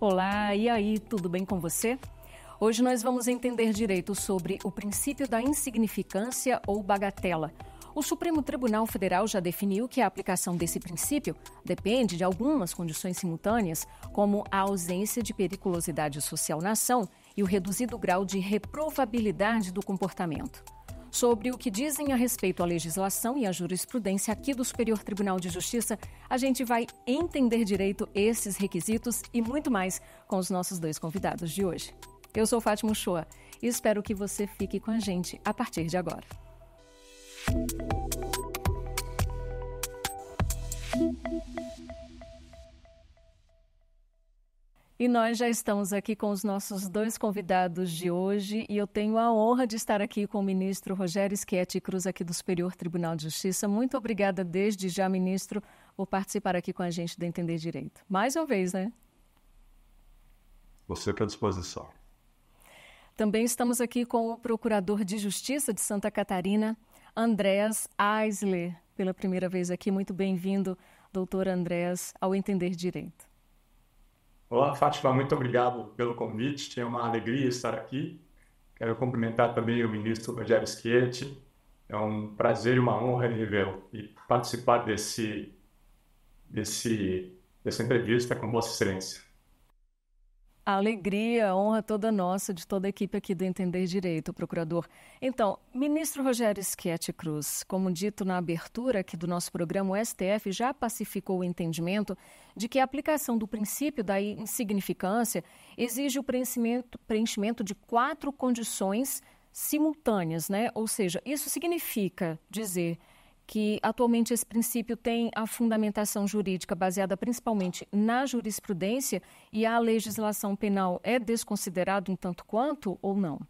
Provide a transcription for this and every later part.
Olá, e aí, tudo bem com você? Hoje nós vamos entender direito sobre o princípio da insignificância ou bagatela. O Supremo Tribunal Federal já definiu que a aplicação desse princípio depende de algumas condições simultâneas, como a ausência de periculosidade social na ação e o reduzido grau de reprovabilidade do comportamento. Sobre o que dizem a respeito à legislação e à jurisprudência aqui do Superior Tribunal de Justiça, a gente vai entender direito esses requisitos e muito mais com os nossos dois convidados de hoje. Eu sou Fátima Uchoa e espero que você fique com a gente a partir de agora. Música E nós já estamos aqui com os nossos dois convidados de hoje e eu tenho a honra de estar aqui com o ministro Rogério Schietti Cruz, aqui do Superior Tribunal de Justiça. Muito obrigada desde já, ministro, por participar aqui com a gente do Entender Direito. Mais uma vez, né? Você que é à disposição. Também estamos aqui com o Procurador de Justiça de Santa Catarina, Andréas Eisler, pela primeira vez aqui. Muito bem-vindo, doutor Andréas, ao Entender Direito. Olá, Fátima, muito obrigado pelo convite. É uma alegria estar aqui. Quero cumprimentar também o ministro Rogério Schietti. É um prazer e uma honra revê-lo e participar desse, desse, dessa entrevista com Vossa Excelência. A alegria, a honra toda nossa, de toda a equipe aqui do Entender Direito, procurador. Então, ministro Rogério Schietti Cruz, como dito na abertura aqui do nosso programa, o STF já pacificou o entendimento de que a aplicação do princípio da insignificância exige o preenchimento, preenchimento de quatro condições simultâneas, né? Ou seja, isso significa dizer que atualmente esse princípio tem a fundamentação jurídica baseada principalmente na jurisprudência e a legislação penal é desconsiderado um tanto quanto ou não?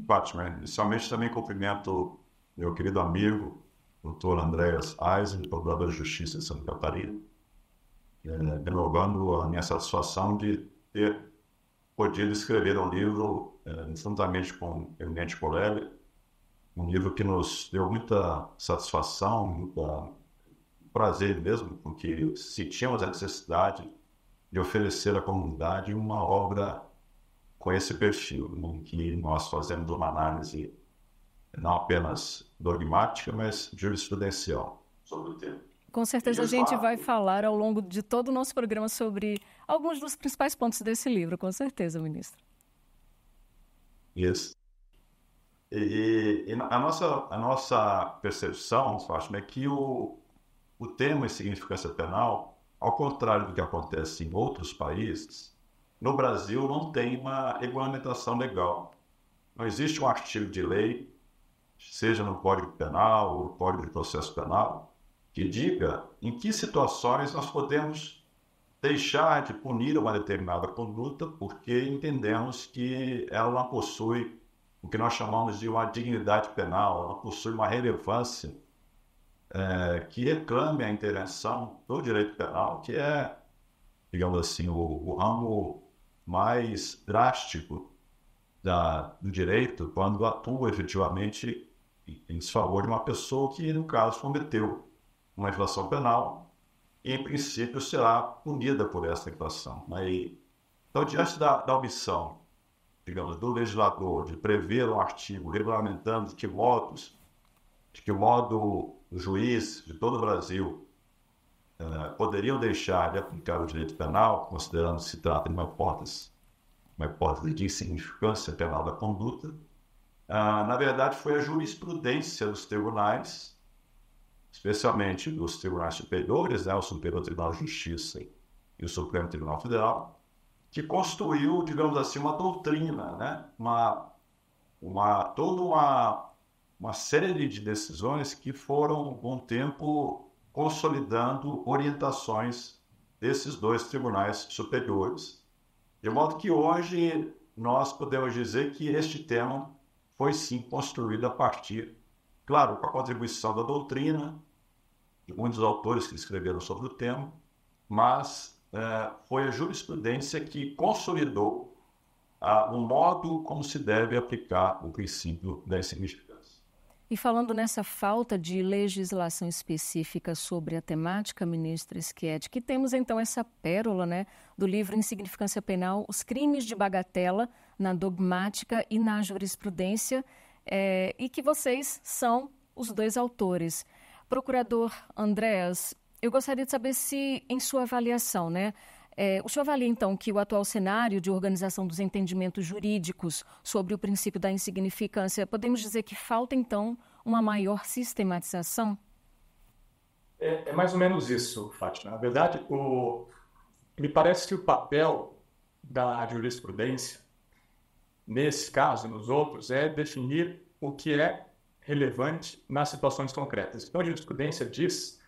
Batman, inicialmente é. também cumprimento meu querido amigo, doutor Andréas Eisen, procurador da Justiça de Santa Catarina, é, renovando a minha satisfação de ter podido escrever um livro, é, juntamente com o eminente colega, um livro que nos deu muita satisfação, muito prazer mesmo, porque sentimos a necessidade de oferecer à comunidade uma obra com esse perfil, em que nós fazemos uma análise não apenas dogmática, mas jurisprudencial sobre o tema. Com certeza a gente vai falar ao longo de todo o nosso programa sobre alguns dos principais pontos desse livro, com certeza, ministro. Isso. E, e, a, nossa, a nossa percepção, Fátima, assim, é que o, o e é significância penal, ao contrário do que acontece em outros países, no Brasil não tem uma regulamentação legal. Não existe um artigo de lei, seja no Código Penal ou no Código de Processo Penal, que diga em que situações nós podemos deixar de punir uma determinada conduta porque entendemos que ela não possui o que nós chamamos de uma dignidade penal, ela possui uma relevância é, que reclame a intervenção do direito penal, que é, digamos assim, o, o ramo mais drástico da, do direito quando atua efetivamente em desfavor de uma pessoa que, no caso, cometeu uma infração penal e, em princípio, será punida por essa infração. então, diante da, da omissão digamos, do legislador de prever o artigo regulamentando de que modos, de que modo o juiz de todo o Brasil eh, poderiam deixar de aplicar o direito penal, considerando se trata de uma hipótese, uma hipótese de insignificância penal da conduta, ah, na verdade foi a jurisprudência dos tribunais, especialmente dos tribunais superiores, né, o Superior Tribunal de Justiça e o Supremo Tribunal Federal, que construiu, digamos assim, uma doutrina, né? uma, uma, toda uma, uma série de decisões que foram, com o tempo, consolidando orientações desses dois tribunais superiores. De modo que hoje nós podemos dizer que este tema foi sim construído a partir, claro, com a contribuição da doutrina, de muitos autores que escreveram sobre o tema, mas é, foi a jurisprudência que consolidou o ah, modo como se deve aplicar o princípio da insignificância. E falando nessa falta de legislação específica sobre a temática, ministra Schietti, que temos então essa pérola né, do livro Insignificância Penal, os crimes de bagatela na dogmática e na jurisprudência, é, e que vocês são os dois autores. Procurador Andréas, eu gostaria de saber se, em sua avaliação, né, é, o senhor avalia, então, que o atual cenário de organização dos entendimentos jurídicos sobre o princípio da insignificância, podemos dizer que falta, então, uma maior sistematização? É, é mais ou menos isso, Fátima. Na verdade, o... me parece que o papel da jurisprudência, nesse caso e nos outros, é definir o que é relevante nas situações concretas. Então, a jurisprudência diz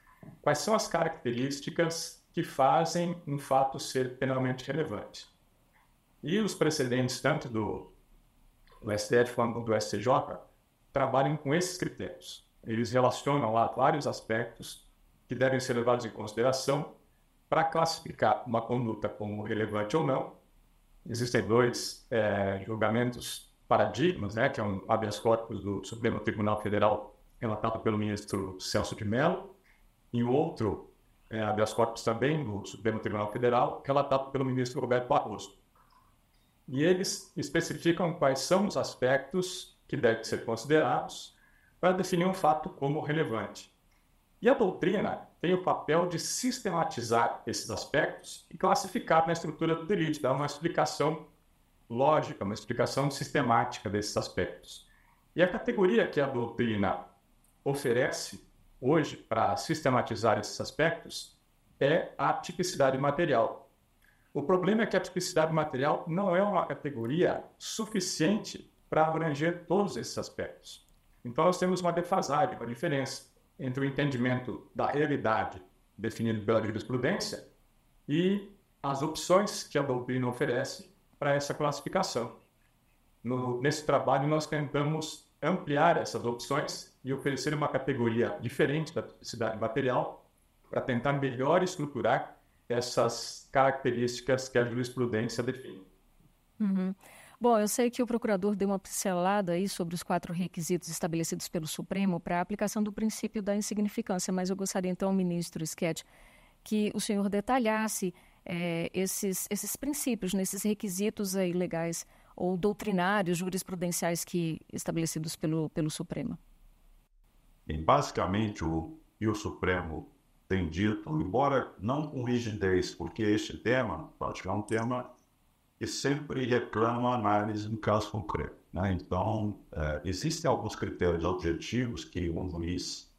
Quais são as características que fazem um fato ser penalmente relevante? E os precedentes, tanto do, do STF quanto do STJ, trabalham com esses critérios. Eles relacionam lá vários aspectos que devem ser levados em consideração para classificar uma conduta como relevante ou não. Existem dois é, julgamentos paradigmas, né, que é um habeas corpus do Supremo Tribunal Federal relatado pelo ministro Celso de Mello e outro é, habeas corpus também do Supremo Tribunal Federal, é relatado pelo ministro Roberto Barroso. E eles especificam quais são os aspectos que devem ser considerados para definir um fato como relevante. E a doutrina tem o papel de sistematizar esses aspectos e classificar na estrutura do delito, dar uma explicação lógica, uma explicação sistemática desses aspectos. E a categoria que a doutrina oferece hoje para sistematizar esses aspectos é a tipicidade material. O problema é que a tipicidade material não é uma categoria suficiente para abranger todos esses aspectos. Então, nós temos uma defasagem, uma diferença entre o entendimento da realidade definido pela jurisprudência e as opções que a doutrina oferece para essa classificação. No, nesse trabalho, nós tentamos ampliar essas opções e oferecer uma categoria diferente da cidade material para tentar melhor estruturar essas características que a jurisprudência define. Uhum. Bom, eu sei que o procurador deu uma pincelada aí sobre os quatro requisitos estabelecidos pelo Supremo para a aplicação do princípio da insignificância, mas eu gostaria então, ministro Sketch, que o senhor detalhasse é, esses, esses princípios, nesses né, requisitos aí legais ou doutrinários, jurisprudenciais que estabelecidos pelo, pelo Supremo. E basicamente o e o Supremo tem dito, embora não com rigidez, porque este tema, acho é um tema que sempre reclama análise no caso concreto. Né? Então, é, existem alguns critérios objetivos que um juiz,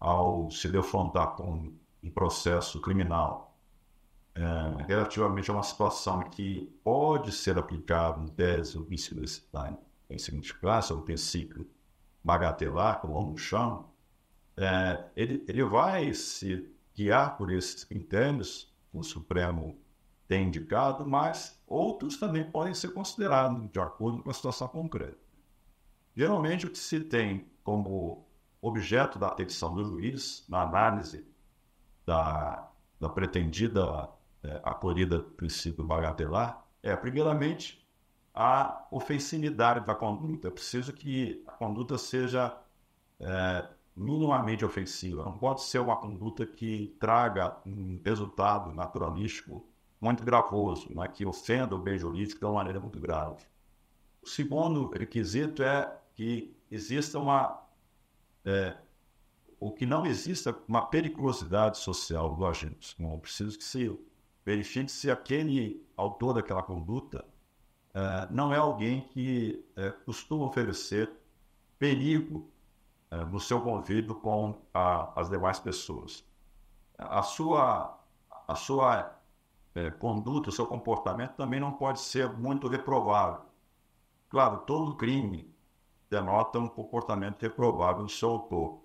ao se defrontar com um processo criminal, é, relativamente a uma situação que pode ser aplicada em tese ou em significância, ou princípio bagatelar, como alguns chamam, é, ele, ele vai se guiar por esses critérios que o Supremo tem indicado, mas outros também podem ser considerados de acordo com a situação concreta. Geralmente, o que se tem como objeto da atenção do juiz na análise da, da pretendida é, acolhida do princípio bagatelar é, primeiramente, a ofensividade da conduta. É preciso que conduta seja é, minimamente ofensiva. Não pode ser uma conduta que traga um resultado naturalístico muito gravoso, né, que ofenda o bem jurídico de uma maneira muito grave. O segundo requisito é que exista uma. É, ou que não exista uma periculosidade social do agente. Não preciso que se verifique se aquele autor daquela conduta é, não é alguém que é, costuma oferecer perigo é, no seu convívio com a, as demais pessoas. A sua, a sua é, conduta, o seu comportamento também não pode ser muito reprovável. Claro, todo crime denota um comportamento reprovável no seu autor,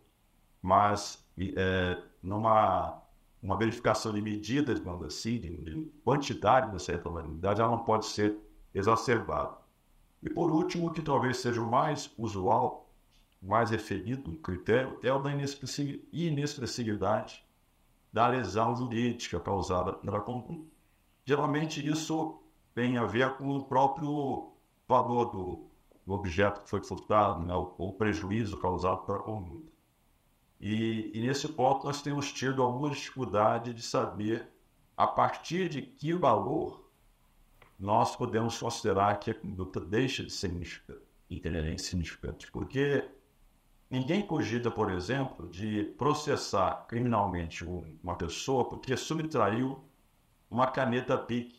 mas é, numa uma verificação de medidas, vamos assim, de quantidade dessa retroatividade, ela não pode ser exacerbada. E por último, o que talvez seja o mais usual mais referido critério é o da inexpressividade da lesão jurídica causada pela conduta. Geralmente isso tem a ver com o próprio valor do, do objeto que foi furtado, né, ou, ou prejuízo causado pela conduta. E, e nesse ponto nós temos tido alguma dificuldade de saber a partir de que valor nós podemos considerar que a conduta deixa de ser insignificante, porque Ninguém cogita, por exemplo, de processar criminalmente uma pessoa porque subtraiu uma caneta PIC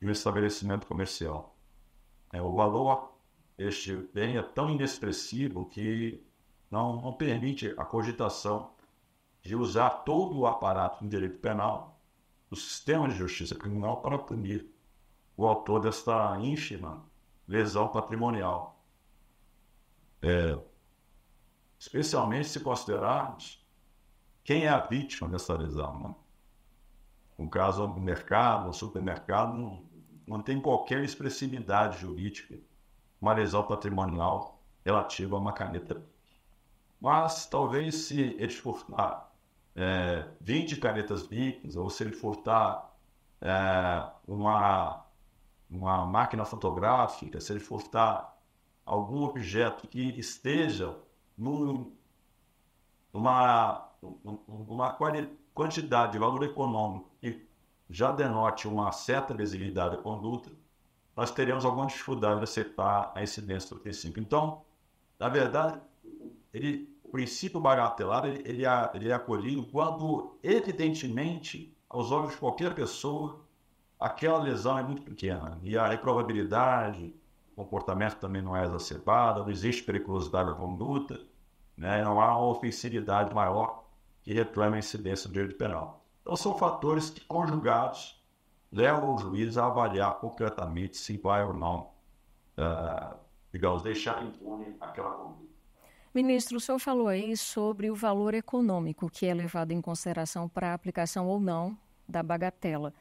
de um estabelecimento comercial. É, o valor deste bem é tão inexpressivo que não, não permite a cogitação de usar todo o aparato do direito penal, do sistema de justiça criminal, para punir o autor desta ínfima lesão patrimonial. É, especialmente se considerarmos quem é a vítima dessa lesão, Né? No caso, o mercado, o supermercado, não, não tem qualquer expressividade jurídica, uma lesão patrimonial relativa a uma caneta. Mas talvez se ele furtar é, 20 canetas BICs, ou se ele furtar é, uma, uma máquina fotográfica, se ele furtar algum objeto que esteja num, uma, uma quantidade de valor econômico que já denote uma certa lesividade da conduta, nós teremos alguma dificuldade de aceitar a incidência 35. Então, na verdade, ele, o princípio bagatelar ele, ele, é, ele é acolhido quando, evidentemente, aos olhos de qualquer pessoa, aquela lesão é muito pequena e a probabilidade comportamento também não é exacerbado, não existe periculosidade na conduta, né? não há uma ofensividade maior que reclama a incidência do direito penal. Então, são fatores que, conjugados, levam o juiz a avaliar concretamente se vai ou não, uh, digamos, deixar impune aquela conduta. Ministro, o senhor falou aí sobre o valor econômico que é levado em consideração para a aplicação ou não da bagatela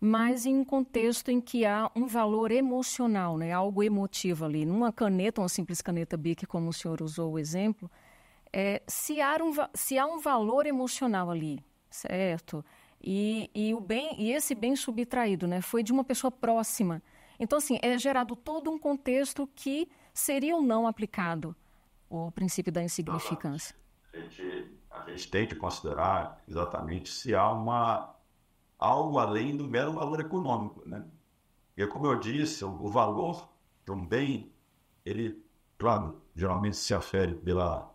mas em um contexto em que há um valor emocional, né? algo emotivo ali. Numa caneta, uma simples caneta BIC, como o senhor usou o exemplo, é, se, há um, se há um valor emocional ali, certo? E, e, o bem, e esse bem subtraído né? foi de uma pessoa próxima. Então, assim, é gerado todo um contexto que seria ou não aplicado o princípio da insignificância. A gente, a gente tem que considerar exatamente se há uma algo além do mero valor econômico, né? E como eu disse, o valor de um bem, ele, claro, geralmente se afere pela,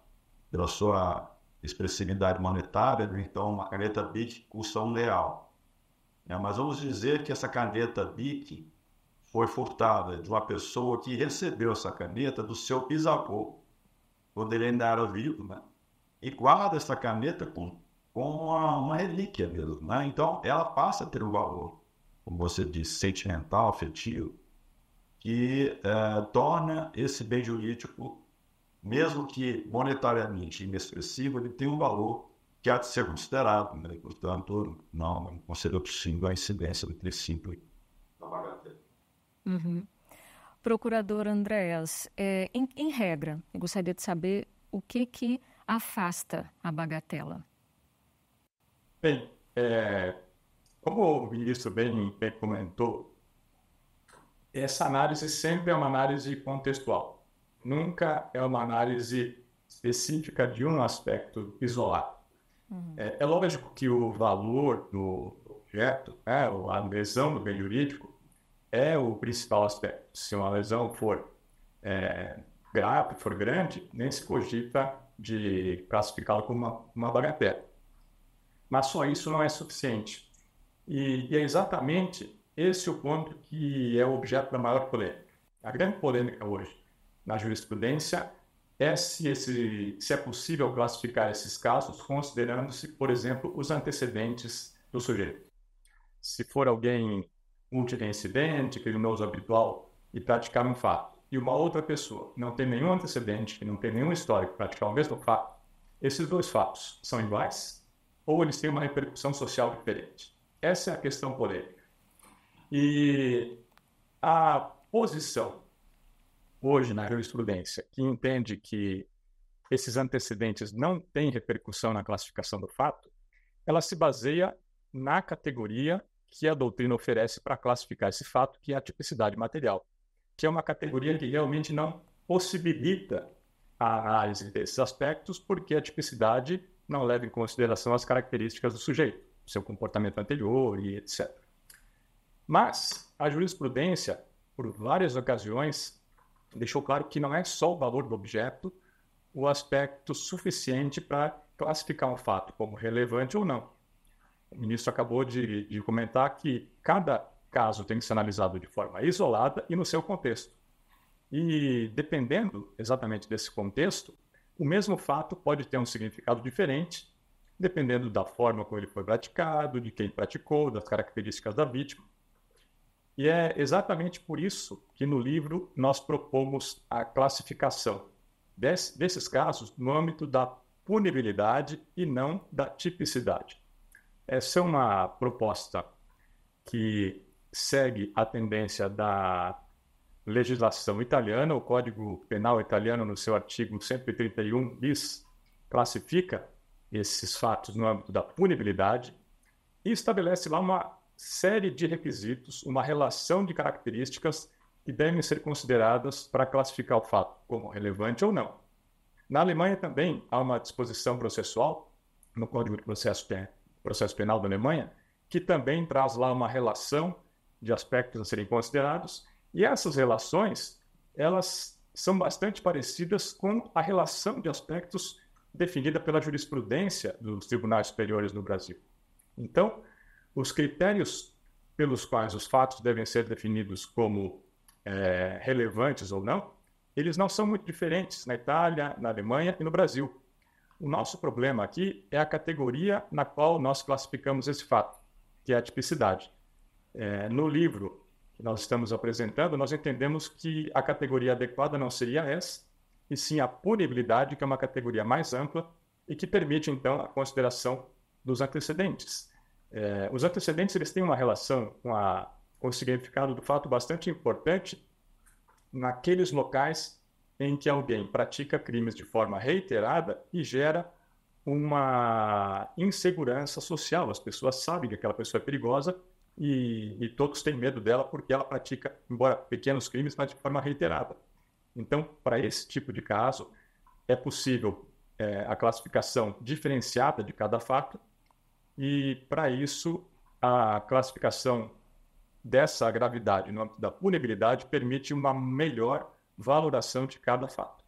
pela sua expressividade monetária, né? então uma caneta BIC custa um real. É, mas vamos dizer que essa caneta BIC foi furtada de uma pessoa que recebeu essa caneta do seu bisavô, quando ele ainda era vivo, né? E guarda essa caneta com como uma, uma relíquia mesmo. Né? Então, ela passa a ter um valor, como você disse, sentimental, afetivo, que é, torna esse bem jurídico, mesmo que monetariamente inexpressivo, ele tem um valor que há de ser considerado. Né? Portanto, não considero possível a incidência do princípio da uhum. Procurador Andréas, é, em, em regra, eu gostaria de saber o que, que afasta a bagatela. Bem, é, como o ministro bem, bem comentou, essa análise sempre é uma análise contextual. Nunca é uma análise específica de um aspecto isolado. Uhum. É, é, lógico que o valor do objeto, né, a lesão do bem jurídico, é o principal aspecto. Se uma lesão for é, grave, for grande, nem se cogita de classificá-la como uma, uma bagatela mas só isso não é suficiente. E, e é exatamente esse o ponto que é o objeto da maior polêmica. A grande polêmica hoje na jurisprudência é se, esse, se é possível classificar esses casos considerando-se, por exemplo, os antecedentes do sujeito. Se for alguém multireincidente, criminoso habitual e praticar um fato, e uma outra pessoa não tem nenhum antecedente, que não tem nenhum histórico praticar o mesmo fato, esses dois fatos são iguais? ou eles têm uma repercussão social diferente. Essa é a questão polêmica. E a posição hoje na jurisprudência que entende que esses antecedentes não têm repercussão na classificação do fato, ela se baseia na categoria que a doutrina oferece para classificar esse fato, que é a tipicidade material, que é uma categoria que realmente não possibilita a análise desses aspectos, porque a tipicidade não leva em consideração as características do sujeito, seu comportamento anterior e etc. Mas a jurisprudência, por várias ocasiões, deixou claro que não é só o valor do objeto o aspecto suficiente para classificar um fato como relevante ou não. O ministro acabou de, de comentar que cada caso tem que ser analisado de forma isolada e no seu contexto. E dependendo exatamente desse contexto, o mesmo fato pode ter um significado diferente, dependendo da forma como ele foi praticado, de quem praticou, das características da vítima. E é exatamente por isso que no livro nós propomos a classificação desses casos no âmbito da punibilidade e não da tipicidade. Essa é uma proposta que segue a tendência da legislação italiana, o Código Penal italiano, no seu artigo 131 bis, classifica esses fatos no âmbito da punibilidade e estabelece lá uma série de requisitos, uma relação de características que devem ser consideradas para classificar o fato como relevante ou não. Na Alemanha também há uma disposição processual no Código de Processo, Processo Penal da Alemanha que também traz lá uma relação de aspectos a serem considerados e essas relações, elas são bastante parecidas com a relação de aspectos definida pela jurisprudência dos tribunais superiores no Brasil. Então, os critérios pelos quais os fatos devem ser definidos como é, relevantes ou não, eles não são muito diferentes na Itália, na Alemanha e no Brasil. O nosso problema aqui é a categoria na qual nós classificamos esse fato, que é a tipicidade. É, no livro que nós estamos apresentando, nós entendemos que a categoria adequada não seria essa, e sim a punibilidade, que é uma categoria mais ampla e que permite, então, a consideração dos antecedentes. É, os antecedentes eles têm uma relação com, a, com o significado do fato bastante importante naqueles locais em que alguém pratica crimes de forma reiterada e gera uma insegurança social. As pessoas sabem que aquela pessoa é perigosa e, e todos têm medo dela porque ela pratica, embora pequenos crimes, mas de forma reiterada. Então, para esse tipo de caso, é possível é, a classificação diferenciada de cada fato e, para isso, a classificação dessa gravidade no âmbito da punibilidade permite uma melhor valoração de cada fato.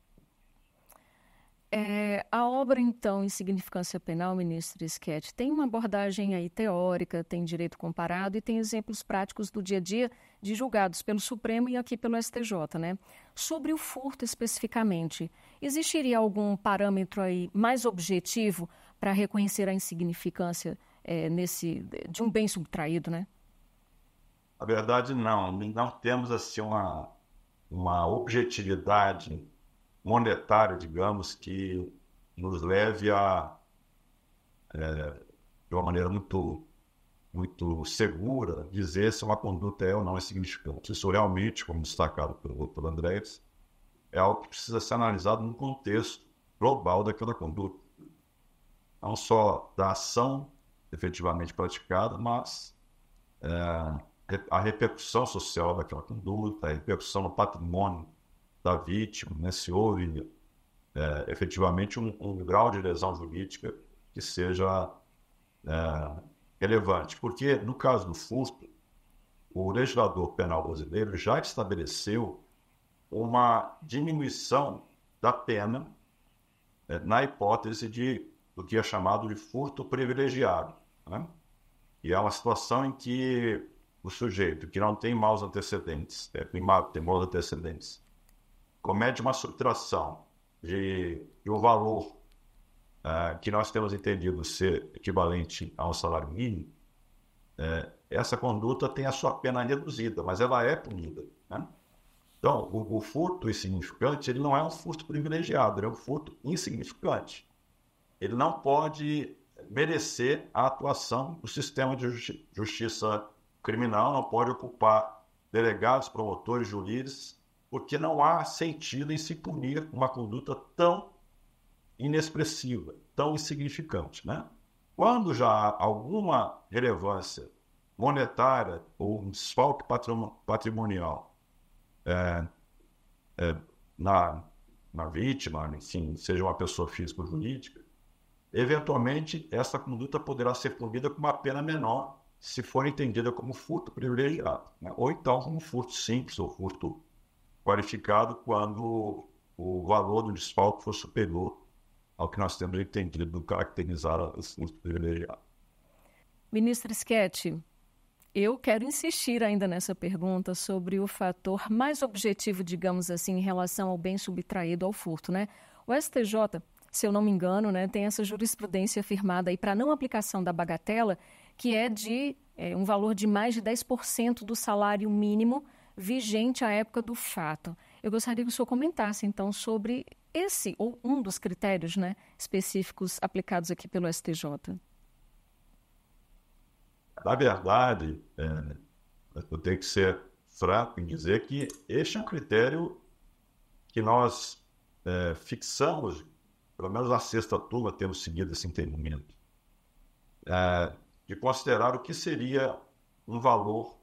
É, a obra, então, em significância penal, ministro Schietti, tem uma abordagem aí teórica, tem direito comparado e tem exemplos práticos do dia a dia de julgados pelo Supremo e aqui pelo STJ, né? Sobre o furto especificamente, existiria algum parâmetro aí mais objetivo para reconhecer a insignificância é, nesse de um bem subtraído, né? Na verdade, não. Não temos assim uma, uma objetividade monetária, digamos, que nos leve a, é, de uma maneira muito, muito segura, dizer se uma conduta é ou não é significante. Isso realmente, como destacado pelo, pelo André, é algo que precisa ser analisado no contexto global daquela conduta. Não só da ação efetivamente praticada, mas é, a repercussão social daquela conduta, a repercussão no patrimônio da vítima, né, se houve é, efetivamente um, um, grau de lesão jurídica que seja é, relevante. Porque, no caso do furto, o legislador penal brasileiro já estabeleceu uma diminuição da pena é, na hipótese de do que é chamado de furto privilegiado. Né? E é uma situação em que o sujeito que não tem maus antecedentes, é tem maus antecedentes, comete é uma subtração de, de um valor uh, que nós temos entendido ser equivalente a um salário mínimo, uh, essa conduta tem a sua pena reduzida, mas ela é punida. Né? Então, o, o furto insignificante ele não é um furto privilegiado, ele é um furto insignificante. Ele não pode merecer a atuação do sistema de justi justiça criminal, não pode ocupar delegados, promotores, juízes porque não há sentido em se punir uma conduta tão inexpressiva, tão insignificante. Né? Quando já há alguma relevância monetária ou um desfalque patrimonial é, é, na, na vítima, enfim, seja uma pessoa física ou jurídica, eventualmente essa conduta poderá ser punida com uma pena menor se for entendida como furto privilegiado, né? ou então como furto simples ou furto qualificado quando o valor do desfalque for superior ao que nós temos entendido caracterizar os privilegiados. Ministro Schetti, eu quero insistir ainda nessa pergunta sobre o fator mais objetivo, digamos assim, em relação ao bem subtraído ao furto, né? O STJ, se eu não me engano, né, tem essa jurisprudência firmada aí para não aplicação da bagatela, que é de é, um valor de mais de 10% do salário mínimo vigente à época do fato. Eu gostaria que o senhor comentasse, então, sobre esse, ou um dos critérios né, específicos aplicados aqui pelo STJ. Na verdade, é, eu tenho que ser fraco em dizer que este é um critério que nós é, fixamos, pelo menos na sexta turma temos seguido esse entendimento, é, de considerar o que seria um valor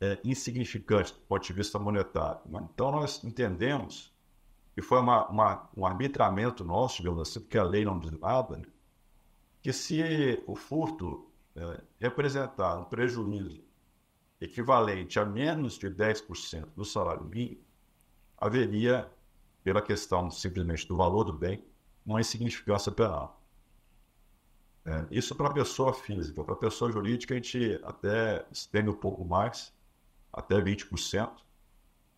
é, insignificante do ponto de vista monetário. Né? Então, nós entendemos que foi uma, uma, um arbitramento nosso, digamos assim, porque a lei não diz nada, né? que se o furto é, representar um prejuízo equivalente a menos de 10% do salário mínimo, haveria, pela questão simplesmente do valor do bem, uma insignificância penal. É, isso para a pessoa física, para a pessoa jurídica a gente até estende um pouco mais, até 20%,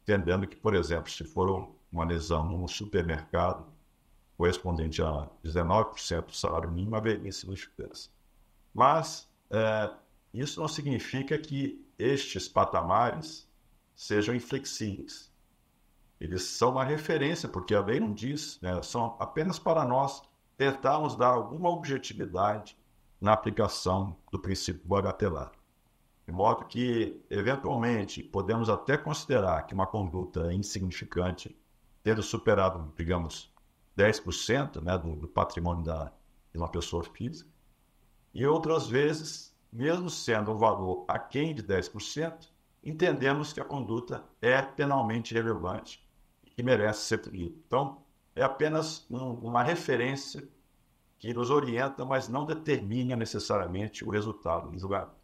entendendo que, por exemplo, se for uma lesão num supermercado correspondente a 19% do salário mínimo, haveria significância. Mas é, isso não significa que estes patamares sejam inflexíveis. Eles são uma referência, porque a lei não diz, né? são apenas para nós tentarmos dar alguma objetividade na aplicação do princípio bagatelar. De modo que, eventualmente, podemos até considerar que uma conduta insignificante, tendo superado, digamos, 10% né, do, do patrimônio da, de uma pessoa física, e outras vezes, mesmo sendo um valor aquém de 10%, entendemos que a conduta é penalmente relevante e que merece ser punida. Então, é apenas um, uma referência que nos orienta, mas não determina necessariamente o resultado do julgamento.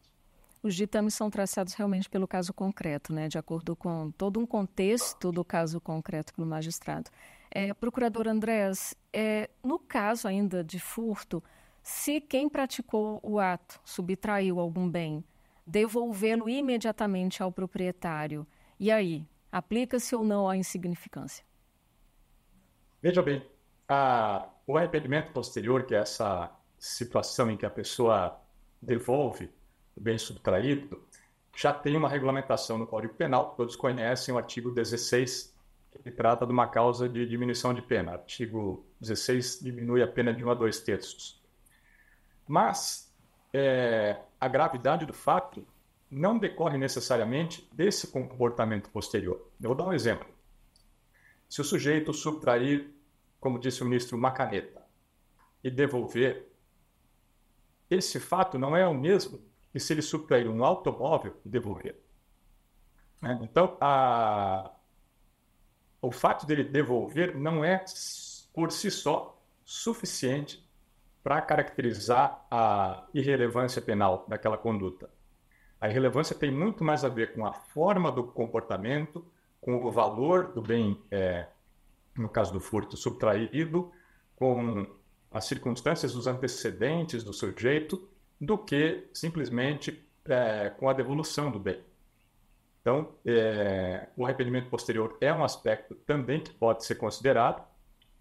Os ditames são traçados realmente pelo caso concreto, né, de acordo com todo um contexto do caso concreto pelo magistrado. É, procurador Andrés, é, no caso ainda de furto, se quem praticou o ato subtraiu algum bem, devolvê-lo imediatamente ao proprietário. E aí, aplica-se ou não a insignificância? Veja bem, a, o arrependimento posterior, que é essa situação em que a pessoa devolve bem subtraído, já tem uma regulamentação no Código Penal, todos conhecem o artigo 16, que trata de uma causa de diminuição de pena. O artigo 16 diminui a pena de 1 a 2 terços. Mas é, a gravidade do fato não decorre necessariamente desse comportamento posterior. Eu vou dar um exemplo. Se o sujeito subtrair, como disse o ministro, uma caneta e devolver, esse fato não é o mesmo e se ele subtrair um automóvel, devolver. Né? Então, a... o fato dele devolver não é por si só suficiente para caracterizar a irrelevância penal daquela conduta. A irrelevância tem muito mais a ver com a forma do comportamento, com o valor do bem, é, no caso do furto, subtraído, com as circunstâncias dos antecedentes do sujeito do que simplesmente é, com a devolução do bem. Então, é, o arrependimento posterior é um aspecto também que pode ser considerado.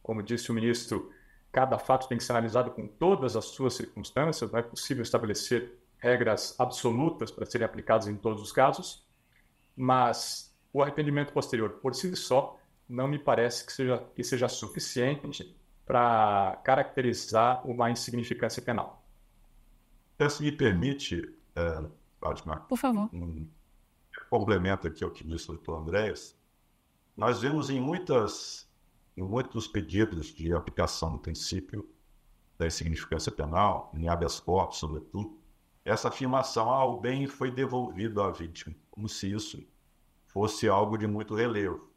Como disse o ministro, cada fato tem que ser analisado com todas as suas circunstâncias, não é possível estabelecer regras absolutas para serem aplicadas em todos os casos, mas o arrependimento posterior por si só não me parece que seja, que seja suficiente para caracterizar uma insignificância penal. Então, se me permite, é, por favor. Um complemento aqui ao que disse o doutor Andréas, nós vemos em muitas em muitos pedidos de aplicação do princípio da insignificância penal, em habeas corpus, sobretudo, essa afirmação, ah, o bem foi devolvido à vítima, como se isso fosse algo de muito relevo.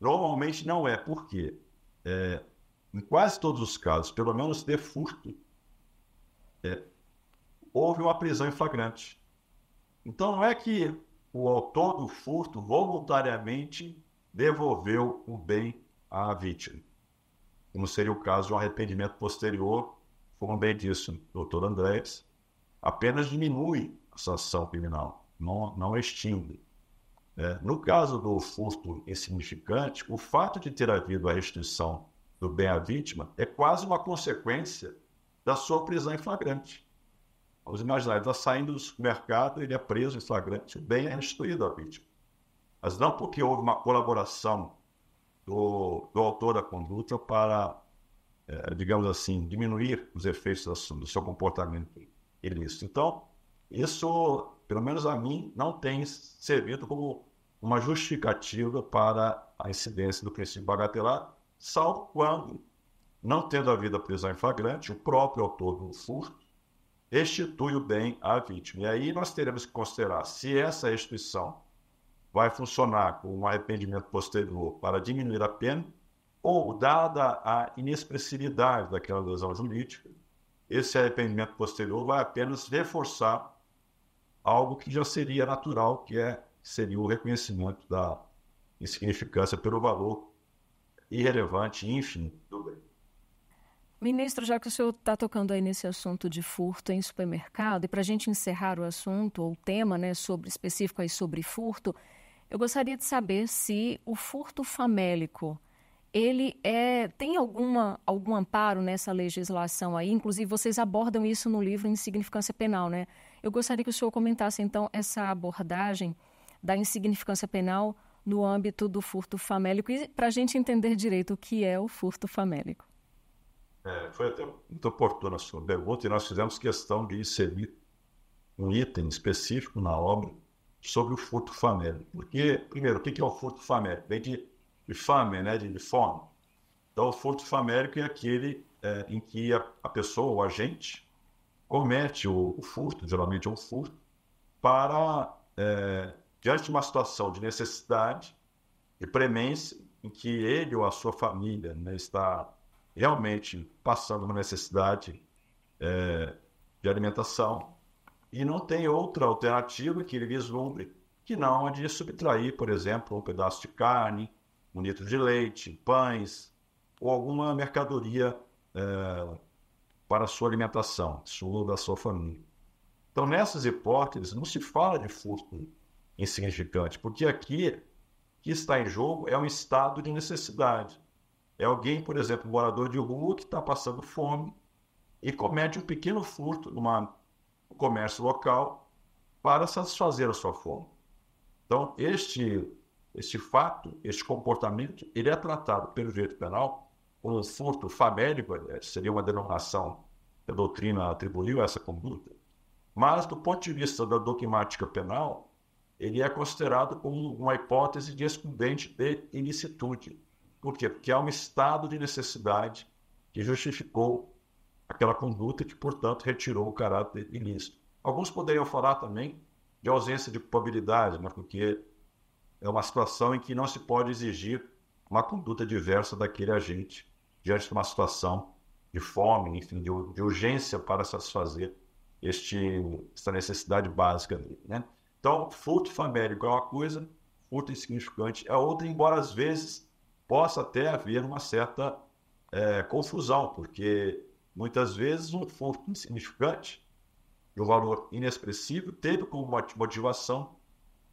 Normalmente não é, porque é, em quase todos os casos, pelo menos de furto, é, houve uma prisão em flagrante. Então não é que o autor do furto voluntariamente devolveu o bem à vítima, como seria o caso de um arrependimento posterior, como bem disse o doutor Andrés, apenas diminui a sanção criminal, não, não extingue. É, no caso do furto insignificante, o fato de ter havido a restrição do bem à vítima é quase uma consequência da sua prisão em flagrante. Vamos imaginar, ele está saindo do supermercado, ele é preso em flagrante bem é restituído a vítima. Mas não porque houve uma colaboração do, do autor da conduta para, é, digamos assim, diminuir os efeitos do seu comportamento ilícito. Então, isso, pelo menos a mim, não tem servido como uma justificativa para a incidência do princípio bagatelar, salvo quando, não tendo havido a prisão em flagrante, o próprio autor do furto restitui o bem à vítima. E aí nós teremos que considerar se essa restituição vai funcionar com um arrependimento posterior para diminuir a pena, ou, dada a inexpressividade daquela lesão jurídica, esse arrependimento posterior vai apenas reforçar algo que já seria natural, que é seria o reconhecimento da insignificância pelo valor irrelevante, enfim, Ministro, já que o senhor está tocando aí nesse assunto de furto em supermercado, e para a gente encerrar o assunto ou o tema né, sobre, específico aí sobre furto, eu gostaria de saber se o furto famélico ele é, tem alguma, algum amparo nessa legislação aí? Inclusive, vocês abordam isso no livro Insignificância Penal, né? Eu gostaria que o senhor comentasse, então, essa abordagem da insignificância penal no âmbito do furto famélico e para a gente entender direito o que é o furto famélico. É, foi até muito oportuna a sua pergunta, e nós fizemos questão de inserir um item específico na obra sobre o furto famélico. Porque, primeiro, o que é o furto famélico? Vem de, de fame, né? de, de fome. Então, o furto famélico é aquele é, em que a, a, pessoa, o agente, comete o, o, furto, geralmente é um furto, para, é, diante de uma situação de necessidade e premência, em que ele ou a sua família né, está realmente passando uma necessidade é, de alimentação e não tem outra alternativa que ele vislumbre que não a de subtrair, por exemplo, um pedaço de carne, um litro de leite, pães ou alguma mercadoria é, para a sua alimentação, sua da sua família. Então, nessas hipóteses, não se fala de furto insignificante, porque aqui que está em jogo é um estado de necessidade. É alguém, por exemplo, morador de rua que está passando fome e comete um pequeno furto numa, no comércio local para satisfazer a sua fome. Então, este, este fato, este comportamento, ele é tratado pelo direito penal como um furto famélico, é, seria uma denominação que a doutrina atribuiu a essa conduta. Mas, do ponto de vista da dogmática penal, ele é considerado como uma hipótese de excludente de ilicitude, por quê? Porque há um estado de necessidade que justificou aquela conduta que, portanto, retirou o caráter ilícito. Alguns poderiam falar também de ausência de culpabilidade, mas né? porque é uma situação em que não se pode exigir uma conduta diversa daquele agente diante de uma situação de fome, enfim, de, urgência para satisfazer este, esta necessidade básica dele. Né? Então, furto famérico é uma coisa, furto insignificante é outra, embora às vezes possa até haver uma certa é, confusão, porque muitas vezes um furto insignificante de um valor inexpressivo teve como motivação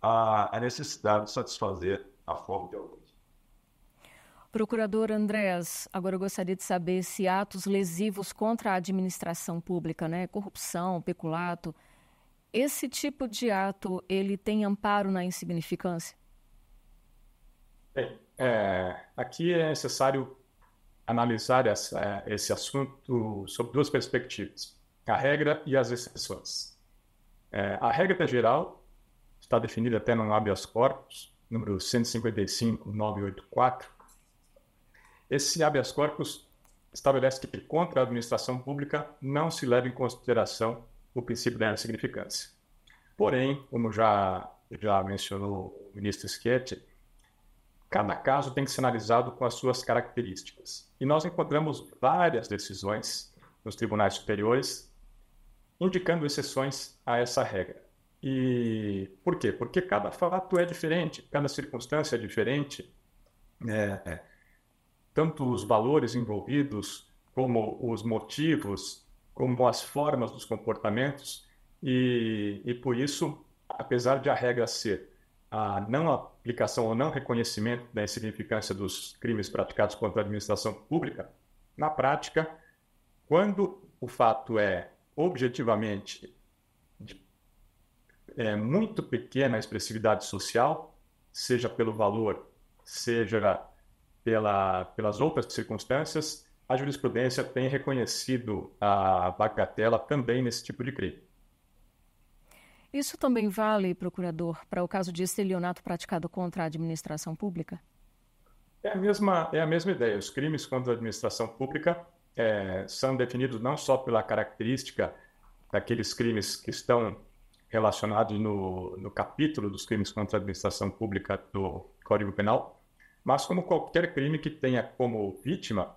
a, a necessidade de satisfazer a fome de alguém. Procurador Andrés, agora eu gostaria de saber se atos lesivos contra a administração pública, né, corrupção, peculato, esse tipo de ato ele tem amparo na insignificância? Bem, é, aqui é necessário analisar essa, esse assunto sob duas perspectivas: a regra e as exceções. É, a regra geral está definida até no habeas corpus, número 155.984. Esse habeas corpus estabelece que contra a administração pública não se leva em consideração o princípio da insignificância. Porém, como já, já mencionou o ministro Schietti, Cada caso tem que ser analisado com as suas características. E nós encontramos várias decisões nos tribunais superiores indicando exceções a essa regra. E por quê? Porque cada fato é diferente, cada circunstância é diferente, é, tanto os valores envolvidos, como os motivos, como as formas dos comportamentos, e, e por isso, apesar de a regra ser a não aplicação ou não reconhecimento da insignificância dos crimes praticados contra a administração pública, na prática, quando o fato é objetivamente de, é, muito pequena a expressividade social, seja pelo valor, seja pela, pelas outras circunstâncias, a jurisprudência tem reconhecido a bagatela também nesse tipo de crime. Isso também vale, procurador, para o caso de estelionato praticado contra a administração pública? É a mesma, é a mesma ideia. Os crimes contra a administração pública é, são definidos não só pela característica daqueles crimes que estão relacionados no, no capítulo dos crimes contra a administração pública do Código Penal, mas como qualquer crime que tenha como vítima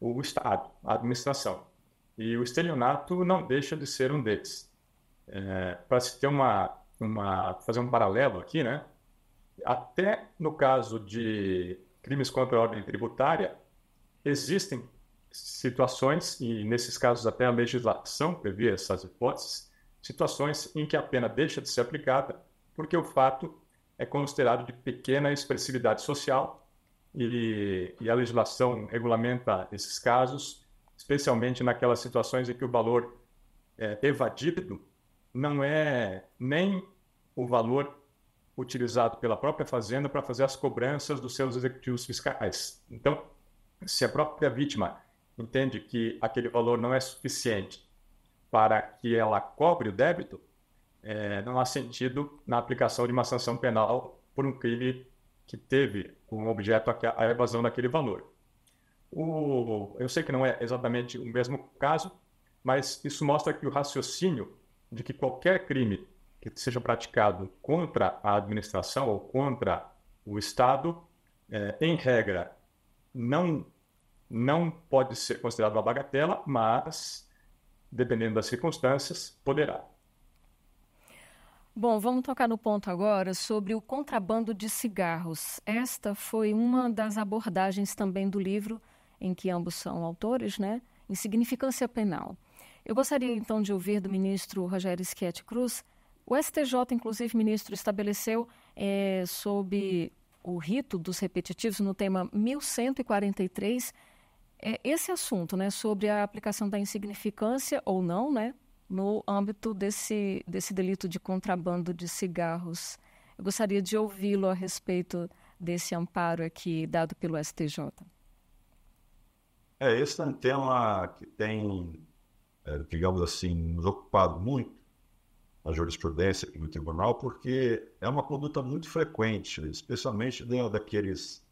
o Estado, a administração. E o estelionato não deixa de ser um deles. É, para se ter uma, uma, fazer um paralelo aqui, né? Até no caso de crimes contra a ordem tributária, existem situações, e nesses casos até a legislação prevê essas hipóteses, situações em que a pena deixa de ser aplicada porque o fato é considerado de pequena expressividade social e, e a legislação regulamenta esses casos, especialmente naquelas situações em que o valor é, evadido não é nem o valor utilizado pela própria fazenda para fazer as cobranças dos seus executivos fiscais. Então, se a própria vítima entende que aquele valor não é suficiente para que ela cobre o débito, é, não há sentido na aplicação de uma sanção penal por um crime que teve como objeto a evasão daquele valor. O, eu sei que não é exatamente o mesmo caso, mas isso mostra que o raciocínio de que qualquer crime que seja praticado contra a administração ou contra o Estado, é, em regra, não, não pode ser considerado uma bagatela, mas, dependendo das circunstâncias, poderá. Bom, vamos tocar no ponto agora sobre o contrabando de cigarros. Esta foi uma das abordagens também do livro, em que ambos são autores, né? Insignificância Penal. Eu gostaria então de ouvir do ministro Rogério Schietti Cruz. O STJ, inclusive, ministro, estabeleceu é, sob o rito dos repetitivos no tema 1143 é, esse assunto, né, sobre a aplicação da insignificância ou não, né, no âmbito desse desse delito de contrabando de cigarros. Eu gostaria de ouvi-lo a respeito desse amparo aqui dado pelo STJ. É, esse é um tema que tem é, digamos assim, nos ocupado muito a jurisprudência no tribunal, porque é uma conduta muito frequente, especialmente dentro daqueles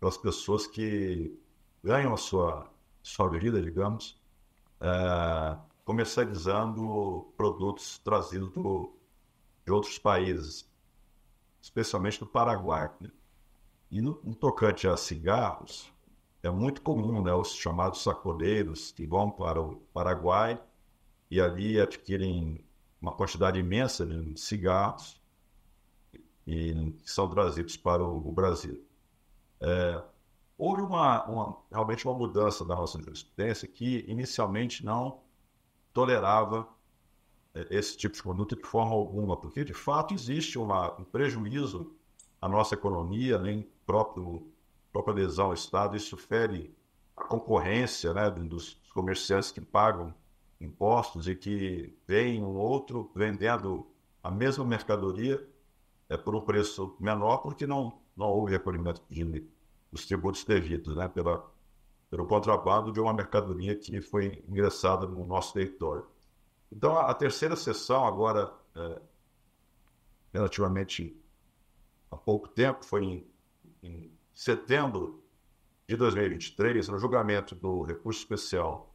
das pessoas que ganham a sua sua vida, digamos, uh, comercializando produtos trazidos do, de outros países, especialmente do Paraguai. Né? E no, no, tocante a cigarros, é muito comum, né? Os chamados sacoleiros que vão para o Paraguai e ali adquirem uma quantidade imensa de cigarros e são trazidos para o, Brasil. É, houve uma, uma, realmente uma mudança da nossa jurisprudência que inicialmente não tolerava é, esse tipo de conduta de forma alguma, porque de fato existe uma, um prejuízo à nossa economia, nem próprio própria adesão ao Estado, isso fere a concorrência né, dos comerciantes que pagam impostos e que veem um outro vendendo a mesma mercadoria é, por um preço menor, porque não, não houve recolhimento de, dos tributos devidos né, pela, pelo contrabando de uma mercadoria que foi ingressada no nosso território. Então, a, a terceira sessão, agora é, relativamente há pouco tempo, foi em, em setembro de 2023, no julgamento do recurso especial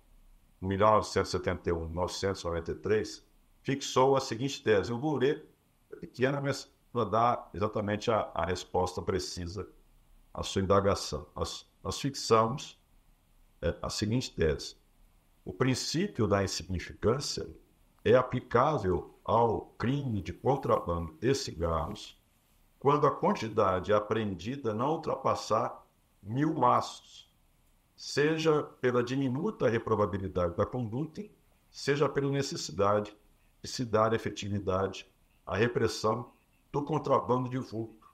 1971-993, fixou a seguinte tese. Eu vou ler pequena, mas para dar exatamente a, a, resposta precisa à sua indagação. Nós, nós fixamos é, a seguinte tese. O princípio da insignificância é aplicável ao crime de contrabando de cigarros quando a quantidade apreendida não ultrapassar mil maços, seja pela diminuta reprobabilidade da conduta, seja pela necessidade de se dar efetividade à repressão do contrabando de vulto,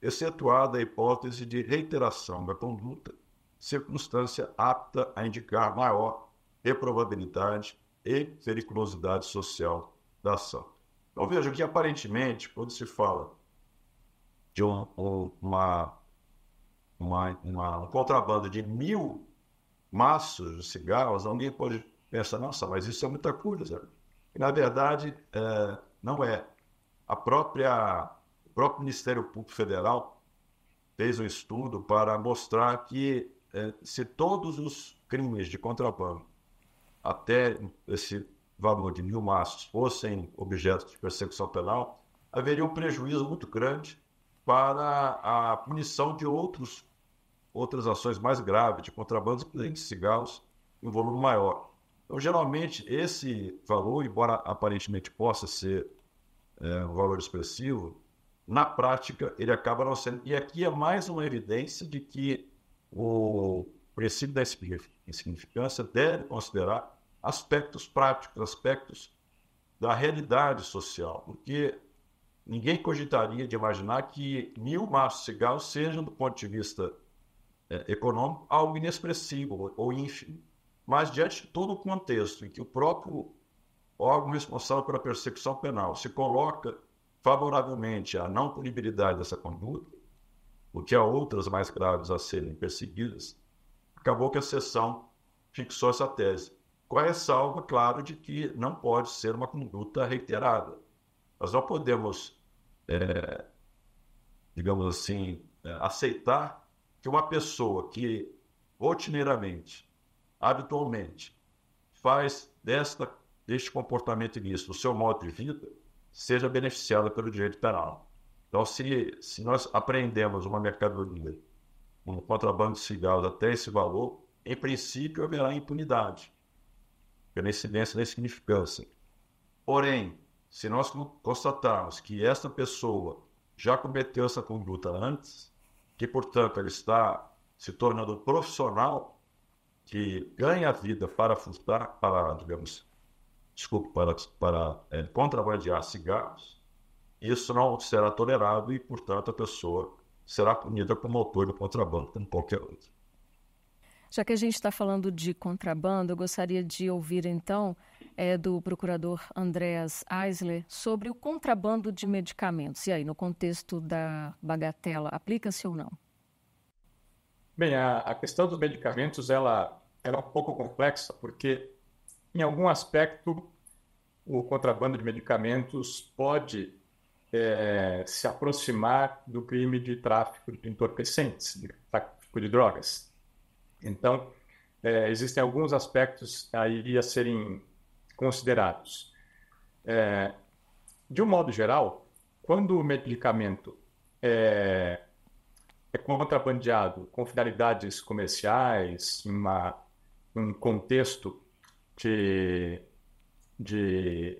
excetuada a hipótese de reiteração da conduta, circunstância apta a indicar maior reprobabilidade e periculosidade social da ação. Então veja que aparentemente, quando se fala de um, um, uma, uma, uma, um contrabando de mil maços de cigarros, alguém pode pensar, nossa, mas isso é muita coisa. E, na verdade, é, não é. A própria, o próprio Ministério Público Federal fez um estudo para mostrar que é, se todos os crimes de contrabando até esse valor de mil maços fossem objetos de perseguição penal, haveria um prejuízo muito grande para a punição de outros, outras ações mais graves, de contrabando, de cigarros, em um volume maior. Então, geralmente, esse valor, embora aparentemente possa ser é, um valor expressivo, na prática ele acaba não sendo. E aqui é mais uma evidência de que o princípio da insignificância deve considerar aspectos práticos, aspectos da realidade social, porque ninguém cogitaria de imaginar que mil maços de cigarro sejam, do ponto de vista é, econômico, algo inexpressivo ou ínfimo. Mas, diante de todo o contexto em que o próprio órgão responsável pela persecução penal se coloca favoravelmente à não punibilidade dessa conduta, o que há outras mais graves a serem perseguidas, acabou que a sessão fixou essa tese. Qual é a salva, claro, de que não pode ser uma conduta reiterada. Nós não podemos é, digamos assim, é, aceitar que uma pessoa que rotineiramente, habitualmente, faz desta, deste comportamento ilícito o seu modo de vida, seja beneficiada pelo direito penal. Então, se, se nós apreendemos uma mercadoria, um contrabando de cigarros até esse valor, em princípio haverá impunidade pela incidência da é insignificância. Porém, se nós constatarmos que essa pessoa já cometeu essa conduta antes, que, portanto, ela está se tornando profissional que ganha vida para furtar, para, digamos, desculpe, para, para é, contrabandear cigarros, isso não será tolerado e, portanto, a pessoa será punida como autor do contrabando, como qualquer outro. Já que a gente está falando de contrabando, eu gostaria de ouvir então é, do procurador Andreas Eisler sobre o contrabando de medicamentos. E aí, no contexto da bagatela, aplica-se ou não? Bem, a, a, questão dos medicamentos ela, ela é um pouco complexa, porque em algum aspecto o contrabando de medicamentos pode é, se aproximar do crime de tráfico de entorpecentes, de tráfico de drogas. Então, é, existem alguns aspectos aí a serem considerados. É, de um modo geral, quando o medicamento é, é contrabandeado com finalidades comerciais, uma, um contexto de, de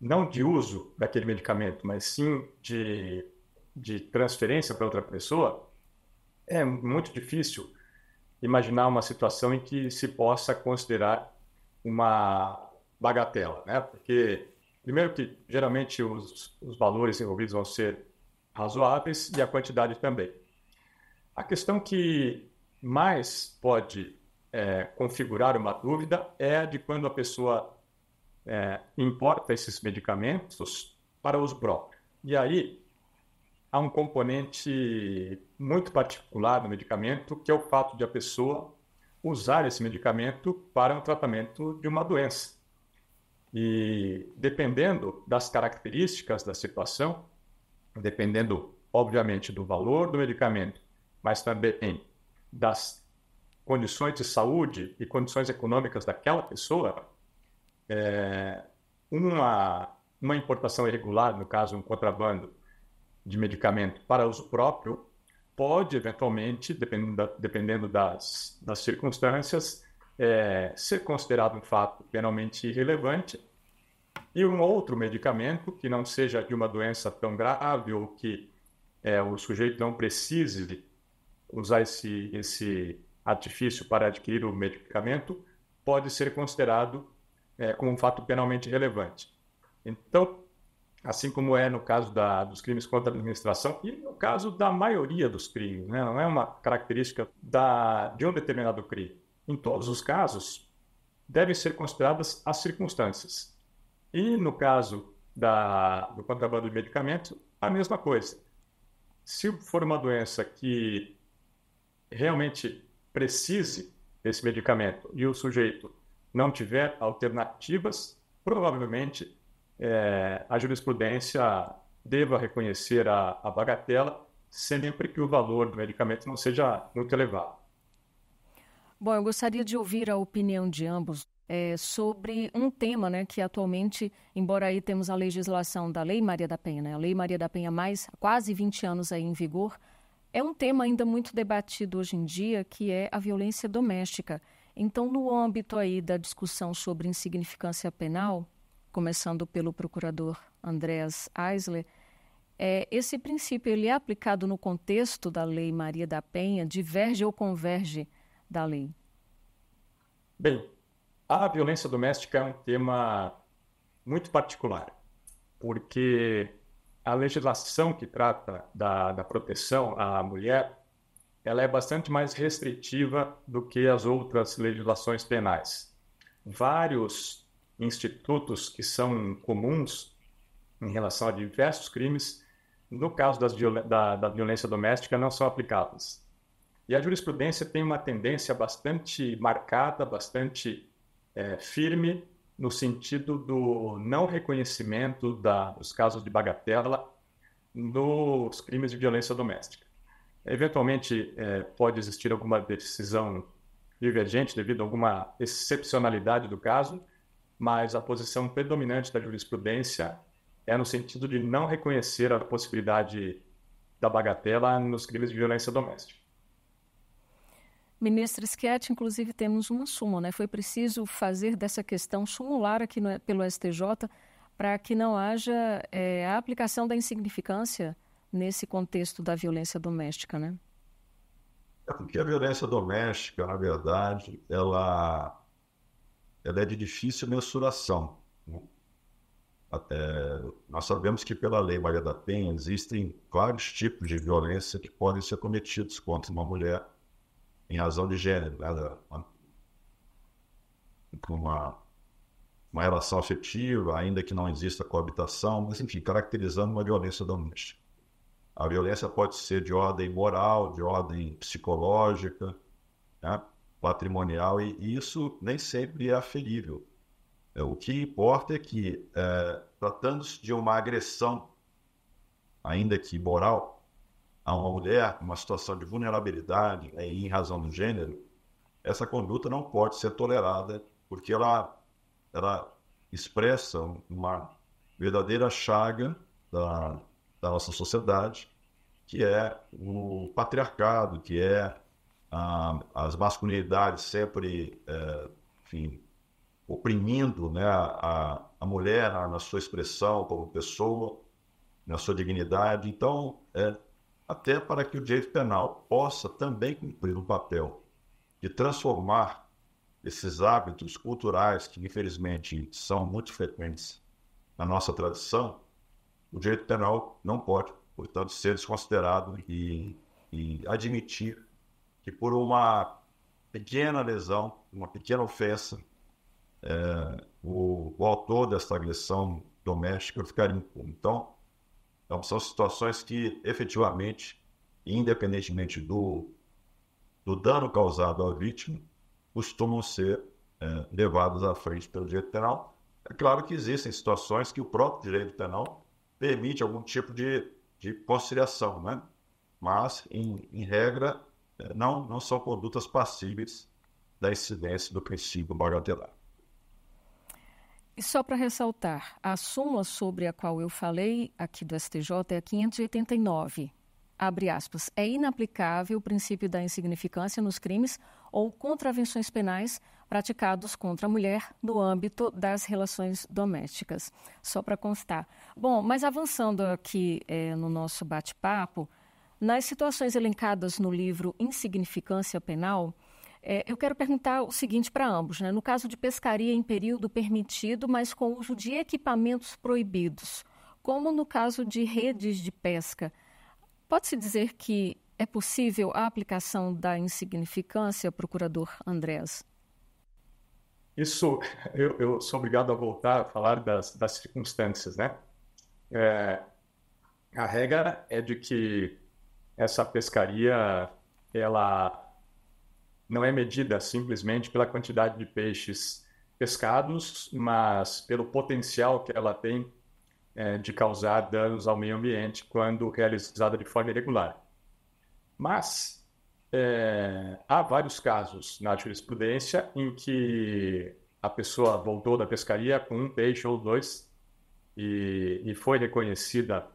não de uso daquele medicamento, mas sim de, de transferência para outra pessoa, é muito difícil imaginar uma situação em que se possa considerar uma bagatela, né? Porque, primeiro, que geralmente os, os valores envolvidos vão ser razoáveis e a quantidade também. A questão que mais pode é, configurar uma dúvida é a de quando a pessoa é, importa esses medicamentos para uso próprio. E aí há um componente muito particular do medicamento, que é o fato de a pessoa usar esse medicamento para um tratamento de uma doença. E dependendo das características da situação, dependendo, obviamente, do valor do medicamento, mas também das condições de saúde e condições econômicas daquela pessoa, é, uma, uma importação irregular, no caso, um contrabando de medicamento para uso próprio, pode eventualmente, dependendo, da, dependendo das, das circunstâncias, é, ser considerado um fato penalmente irrelevante. E um outro medicamento que não seja de uma doença tão grave ou que é, o sujeito não precise usar esse, esse artifício para adquirir o medicamento, pode ser considerado é, como um fato penalmente relevante. Então, assim como é no caso da, dos crimes contra a administração e no caso da maioria dos crimes, né? não é uma característica da, de um determinado crime. Em todos os casos, devem ser consideradas as circunstâncias. E no caso da, do contrabando de medicamento, a mesma coisa. Se for uma doença que realmente precise desse medicamento e o sujeito não tiver alternativas, provavelmente é, a jurisprudência deva reconhecer a, a bagatela sempre que o valor do medicamento não seja muito elevado. Bom, eu gostaria de ouvir a opinião de ambos é, sobre um tema né, que atualmente, embora aí temos a legislação da Lei Maria da Penha, né, a Lei Maria da Penha mais quase 20 anos aí em vigor, é um tema ainda muito debatido hoje em dia, que é a violência doméstica. Então, no âmbito aí da discussão sobre insignificância penal, começando pelo procurador Andreas Eisler, é, esse princípio ele é aplicado no contexto da Lei Maria da Penha, diverge ou converge da lei? Bem, a violência doméstica é um tema muito particular, porque a legislação que trata da, da proteção à mulher ela é bastante mais restritiva do que as outras legislações penais. Vários institutos que são comuns em relação a diversos crimes, no caso das, da, da violência doméstica, não são aplicáveis. E a jurisprudência tem uma tendência bastante marcada, bastante é, firme, no sentido do não reconhecimento da, dos casos de bagatela nos crimes de violência doméstica. Eventualmente, é, pode existir alguma decisão divergente devido a alguma excepcionalidade do caso, mas a posição predominante da jurisprudência é no sentido de não reconhecer a possibilidade da bagatela nos crimes de violência doméstica. Ministra Schietti, inclusive temos uma súmula, né? Foi preciso fazer dessa questão sumular aqui no, pelo STJ para que não haja é, a aplicação da insignificância nesse contexto da violência doméstica, né? É porque a violência doméstica, na verdade, ela ela é de difícil mensuração. nós sabemos que pela Lei Maria da Penha existem vários tipos de violência que podem ser cometidos contra uma mulher em razão de gênero, né? com uma, uma relação afetiva, ainda que não exista coabitação, mas enfim, caracterizando uma violência doméstica. A violência pode ser de ordem moral, de ordem psicológica, né? patrimonial e isso nem sempre é aferível. É, o que importa é que, é, tratando-se de uma agressão, ainda que moral, a uma mulher, uma situação de vulnerabilidade né, em razão do gênero, essa conduta não pode ser tolerada, porque ela, ela expressa uma verdadeira chaga da, da nossa sociedade, que é o patriarcado, que é ah, as masculinidades sempre, é, enfim, oprimindo né, a, a mulher na, na, sua expressão como pessoa, na sua dignidade. Então, é, até para que o direito penal possa também cumprir um papel de transformar esses hábitos culturais que, infelizmente, são muito frequentes na nossa tradição, o direito penal não pode, portanto, ser desconsiderado e, e admitir que por uma pequena lesão, uma pequena ofensa, é, o, o, autor dessa agressão doméstica ficaria impune. Então, então, são situações que efetivamente, independentemente do, do dano causado à vítima, costumam ser é, levadas à frente pelo direito penal. É claro que existem situações que o próprio direito penal permite algum tipo de, de conciliação, né? mas, em, em regra, não, não são condutas passíveis da incidência do princípio bagatelar. E só para ressaltar, a súmula sobre a qual eu falei aqui do STJ é a 589. Abre aspas. É inaplicável o princípio da insignificância nos crimes ou contravenções penais praticados contra a mulher no âmbito das relações domésticas. Só para constar. Bom, mas avançando aqui é, no nosso bate-papo, nas situações elencadas no livro Insignificância Penal, é, eu quero perguntar o seguinte para ambos. Né? No caso de pescaria em período permitido, mas com uso de equipamentos proibidos, como no caso de redes de pesca, pode-se dizer que é possível a aplicação da insignificância, procurador Andrés? Isso, eu, eu sou obrigado a voltar a falar das, das circunstâncias, né? É, a regra é de que essa pescaria ela não é medida simplesmente pela quantidade de peixes pescados, mas pelo potencial que ela tem é, de causar danos ao meio ambiente quando realizada de forma irregular. Mas é, há vários casos na jurisprudência em que a pessoa voltou da pescaria com um peixe ou dois e, e foi reconhecida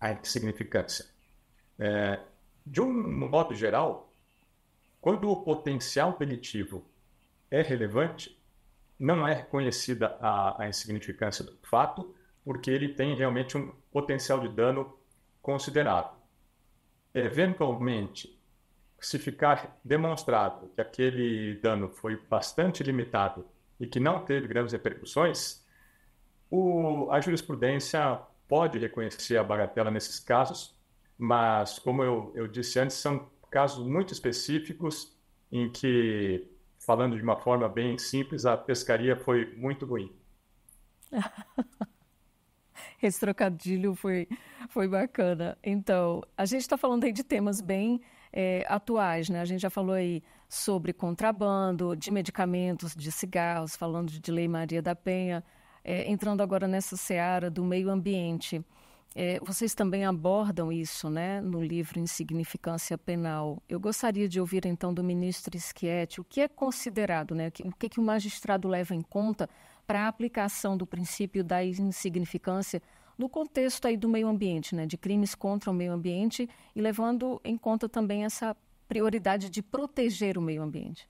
a insignificância. É, de um modo geral, quando o potencial punitivo é relevante, não é reconhecida a, a, insignificância do fato, porque ele tem realmente um potencial de dano considerável. Eventualmente, se ficar demonstrado que aquele dano foi bastante limitado e que não teve grandes repercussões, o, a jurisprudência pode reconhecer a bagatela nesses casos, mas como eu, eu disse antes, são casos muito específicos em que, falando de uma forma bem simples, a pescaria foi muito ruim. Esse trocadilho foi, foi bacana. Então, a gente está falando aí de temas bem é, atuais, né? A gente já falou aí sobre contrabando, de medicamentos, de cigarros, falando de Lei Maria da Penha, é, entrando agora nessa seara do meio ambiente. É, vocês também abordam isso né, no livro Insignificância Penal. Eu gostaria de ouvir então do ministro Schietti o que é considerado, né, o que, que o magistrado leva em conta para a aplicação do princípio da insignificância no contexto aí do meio ambiente, né, de crimes contra o meio ambiente e levando em conta também essa prioridade de proteger o meio ambiente.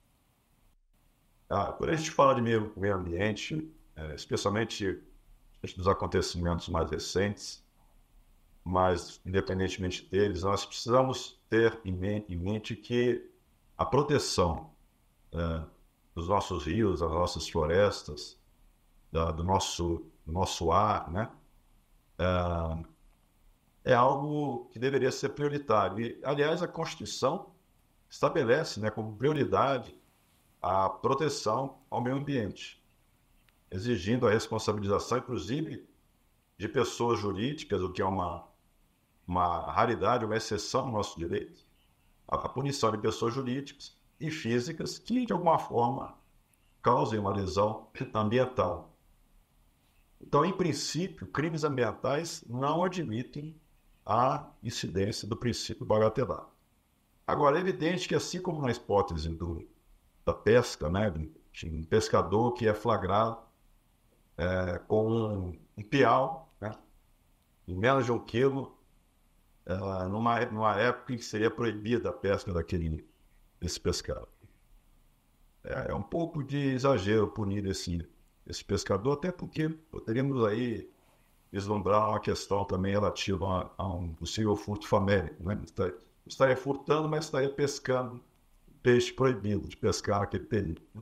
Ah, quando a gente fala de meio, meio ambiente, é, especialmente dos acontecimentos mais recentes, mas independentemente deles, nós precisamos ter em mente, que a proteção é, dos nossos rios, das nossas florestas, da, do, nosso, do nosso ar, né? É, é algo que deveria ser prioritário. E, aliás, a Constituição estabelece né, como prioridade a proteção ao meio ambiente, exigindo a responsabilização, inclusive, de pessoas jurídicas, o que é uma uma raridade, uma exceção no nosso direito, a punição de pessoas jurídicas e físicas que, de alguma forma, causem uma lesão ambiental. Então, em princípio, crimes ambientais não admitem a incidência do princípio bagatelar. Agora, é evidente que, assim como na hipótese do, da pesca, né, de um pescador que é flagrado é, com um, um piau, né, em menos de um quilo numa, numa época em que seria proibida a pesca daquele, desse pescado. É, é um pouco de exagero punir esse, esse pescador, até porque poderíamos aí vislumbrar uma questão também relativa a, a um possível furto famélico. Né? Estaria, estaria furtando, mas estaria pescando peixe proibido de pescar aquele peixe né?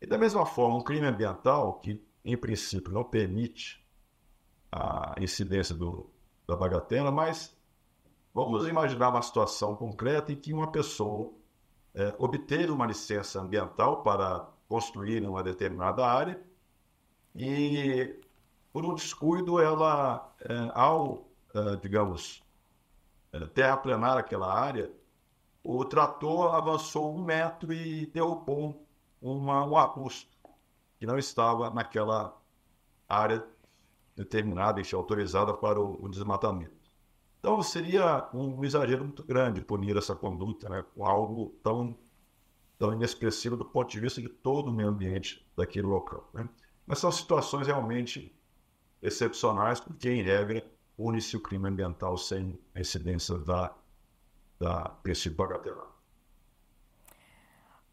E da mesma forma, um crime ambiental que, em princípio, não permite a incidência do, da bagatela, mas vamos imaginar uma situação concreta em que uma pessoa é, uma licença ambiental para construir uma determinada área e, por um descuido, ela, é, ao, é, digamos, é, terraplenar aquela área, o trator avançou um metro e derrubou uma, um arbusto que não estava naquela área determinada e autorizada para o, o, desmatamento. Então seria um exagero muito grande punir essa conduta né, com algo tão, tão inexpressivo do ponto de vista de todo o meio ambiente daquele local. Né? Mas são situações realmente excepcionais, porque em regra une-se o crime ambiental sem a incidência da, da princípio bagatelar.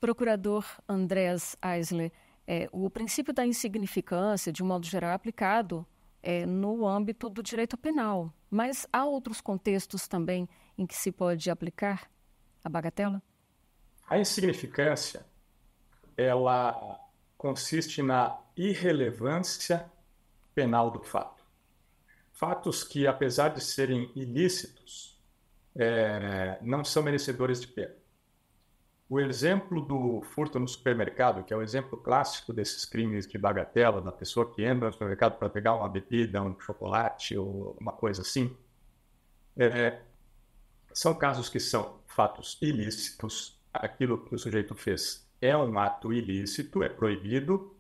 Procurador Andrés Eisler, é, o princípio da insignificância, de um modo geral, é aplicado é, no âmbito do direito penal. Mas há outros contextos também em que se pode aplicar a bagatela? A insignificância, ela consiste na irrelevância penal do fato. Fatos que, apesar de serem ilícitos, é, não são merecedores de pena. O exemplo do furto no supermercado, que é o exemplo clássico desses crimes de bagatela, da pessoa que entra no supermercado para pegar uma bebida, um chocolate ou uma coisa assim, é, são casos que são fatos ilícitos. Aquilo que o sujeito fez é um ato ilícito, é proibido.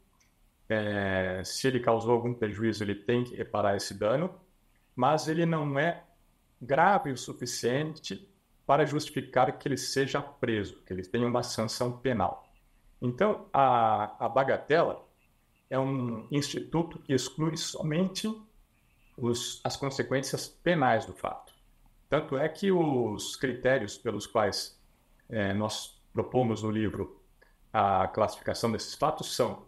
É, se ele causou algum prejuízo, ele tem que reparar esse dano, mas ele não é grave o suficiente para justificar que ele seja preso, que ele tenha uma sanção penal. Então, a, a bagatela é um instituto que exclui somente os, as consequências penais do fato. Tanto é que os critérios pelos quais é, nós propomos no livro a classificação desses fatos são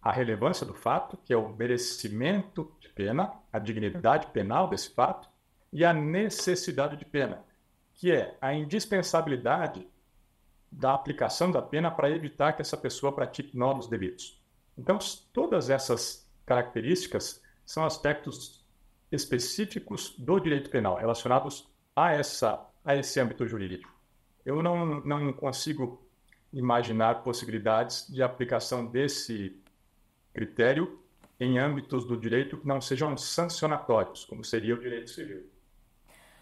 a relevância do fato, que é o merecimento de pena, a dignidade penal desse fato, e a necessidade de pena, que é a indispensabilidade da aplicação da pena para evitar que essa pessoa pratique novos delitos. Então, todas essas características são aspectos específicos do direito penal relacionados a, essa, a esse âmbito jurídico. Eu não, não consigo imaginar possibilidades de aplicação desse critério em âmbitos do direito que não sejam sancionatórios, como seria o direito civil.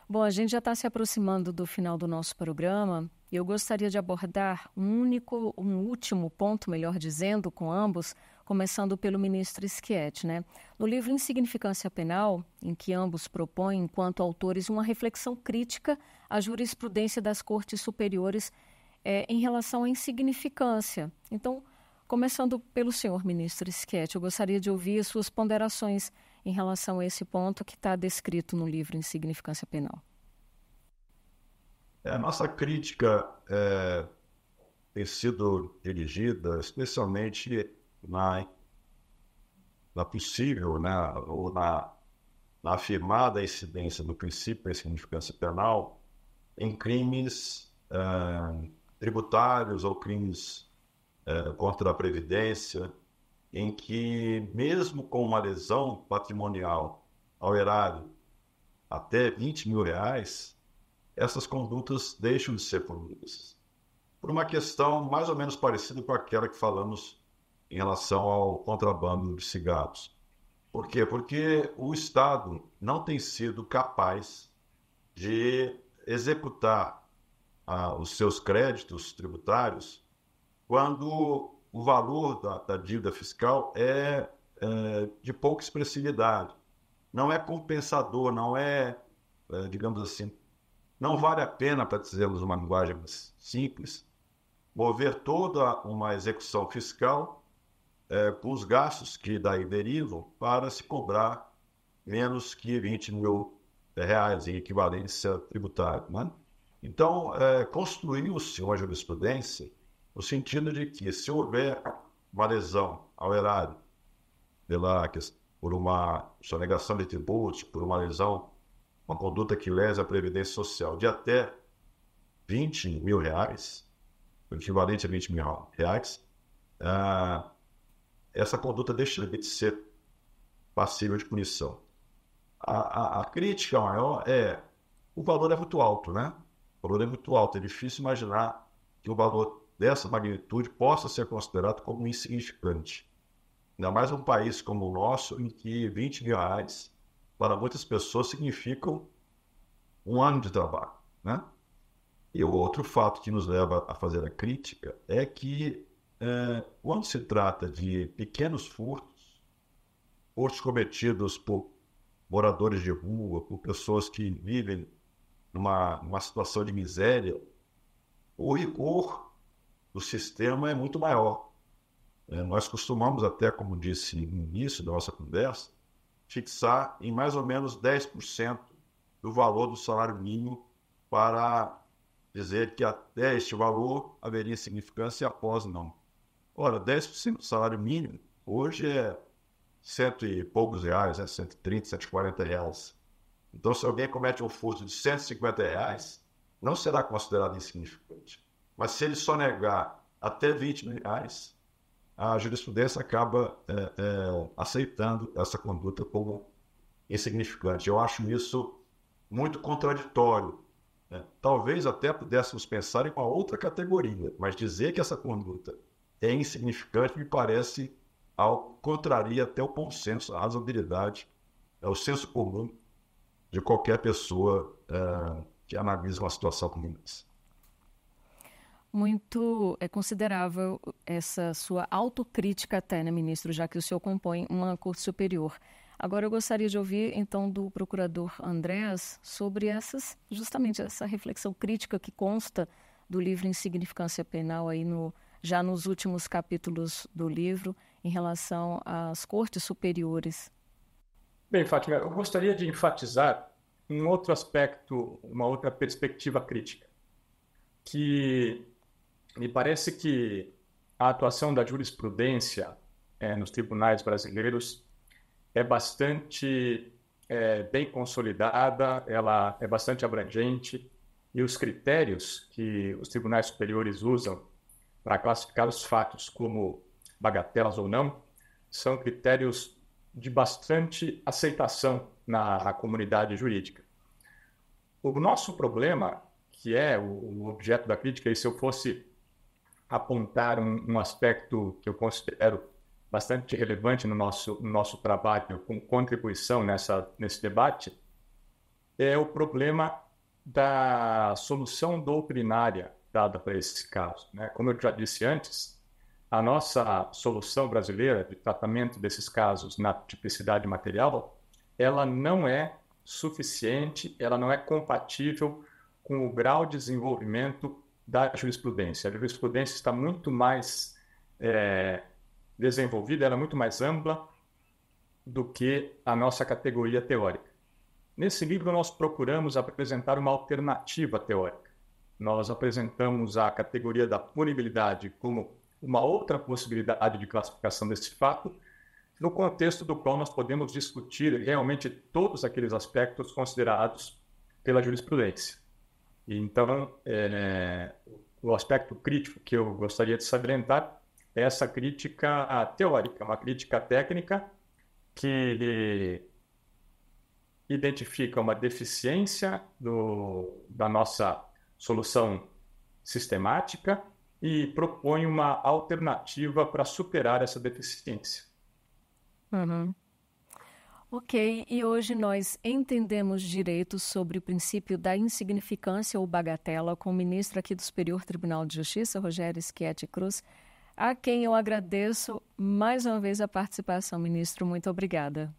Bom, a gente já está se aproximando do final do nosso programa. Eu gostaria de abordar um único, um último ponto, melhor dizendo, com ambos, começando pelo ministro Schietti, né? No livro Insignificância Penal, em que ambos propõem, enquanto autores, uma reflexão crítica à jurisprudência das cortes superiores é, em relação à insignificância. Então, começando pelo senhor ministro Schietti, eu gostaria de ouvir suas ponderações em relação a esse ponto que está descrito no livro Insignificância Penal? É, a nossa crítica é, tem sido dirigida especialmente na, na possível, né, ou na, na afirmada incidência do princípio da insignificância penal em crimes é, tributários ou crimes é, contra a Previdência, em que, mesmo com uma lesão patrimonial ao erário até 20 mil reais, essas condutas deixam de ser punidas. Por uma questão mais ou menos parecida com aquela que falamos em relação ao contrabando de cigarros. Por quê? Porque o Estado não tem sido capaz de executar ah, os seus créditos tributários quando o valor da, da dívida fiscal é, é, de pouca expressividade. Não é compensador, não é, é digamos assim, não vale a pena, para dizermos uma linguagem mais simples, mover toda uma execução fiscal é, com os gastos que daí derivam para se cobrar menos que 20 mil reais em equivalência tributária. Né? Então, é, construiu-se uma jurisprudência no sentido de que se houver uma lesão ao erário pela, por uma sonegação de tributos, por uma lesão, uma conduta que lesa a Previdência Social de até 20 mil reais, o equivalente a 20 mil reais, ah, essa conduta deixa de ser passível de punição. A, a, a, crítica maior é o valor é muito alto, né? O valor é muito alto. É difícil imaginar que o valor dessa magnitude possa ser considerado como insignificante. Ainda mais um país como o nosso, em que 20 mil reais para muitas pessoas significam um ano de trabalho. Né? E o outro fato que nos leva a fazer a crítica é que, é, quando se trata de pequenos furtos, furtos cometidos por moradores de rua, por pessoas que vivem numa, numa situação de miséria, o rigor do sistema é muito maior. É, nós costumamos até, como disse no início da nossa conversa, fixar em mais ou menos 10% do valor do salário mínimo para dizer que até este valor haveria significância e após não. Ora, 10% do salário mínimo hoje é cento e poucos reais, né? 130, 140 reais. Então, se alguém comete um furto de 150 reais, não será considerado insignificante. Mas se ele só negar até 20 mil reais, a jurisprudência acaba é, é, aceitando essa conduta como insignificante. Eu acho isso muito contraditório. Né? Talvez até pudéssemos pensar em uma outra categoria, mas dizer que essa conduta é insignificante me parece ao contraria até o bom senso, a razoabilidade, é o senso comum de qualquer pessoa é, que analisa uma situação como essa muito é, considerável essa sua autocrítica até, né, ministro, já que o senhor compõe uma Corte Superior. Agora eu gostaria de ouvir então do procurador Andréas sobre essas, justamente essa reflexão crítica que consta do livro Insignificância Penal aí no já nos últimos capítulos do livro em relação às cortes superiores. Bem, Fátima, eu gostaria de enfatizar um outro aspecto, uma outra perspectiva crítica, que me parece que a atuação da jurisprudência é, nos tribunais brasileiros é bastante é, bem consolidada, ela é bastante abrangente e os critérios que os tribunais superiores usam para classificar os fatos como bagatelas ou não são critérios de bastante aceitação na, na comunidade jurídica. O nosso problema, que é o, o objeto da crítica, e se eu fosse apontar um, um, aspecto que eu considero bastante relevante no nosso, no nosso trabalho, com contribuição nessa, nesse debate, é o problema da solução doutrinária dada para esses casos. Né? Como eu já disse antes, a nossa solução brasileira de tratamento desses casos na tipicidade material, ela não é suficiente, ela não é compatível com o grau de desenvolvimento da jurisprudência. A jurisprudência está muito mais é, desenvolvida, ela é muito mais ampla do que a nossa categoria teórica. Nesse livro, nós procuramos apresentar uma alternativa teórica. Nós apresentamos a categoria da punibilidade como uma outra possibilidade de classificação desse fato, no contexto do qual nós podemos discutir realmente todos aqueles aspectos considerados pela jurisprudência. Então, é, o aspecto crítico que eu gostaria de salientar é essa crítica teórica, uma crítica técnica que identifica uma deficiência do, da nossa solução sistemática e propõe uma alternativa para superar essa deficiência. Uhum. Ok, e hoje nós entendemos direito sobre o princípio da insignificância ou bagatela com o ministro aqui do Superior Tribunal de Justiça, Rogério Schietti Cruz, a quem eu agradeço mais uma vez a participação, ministro. Muito obrigada.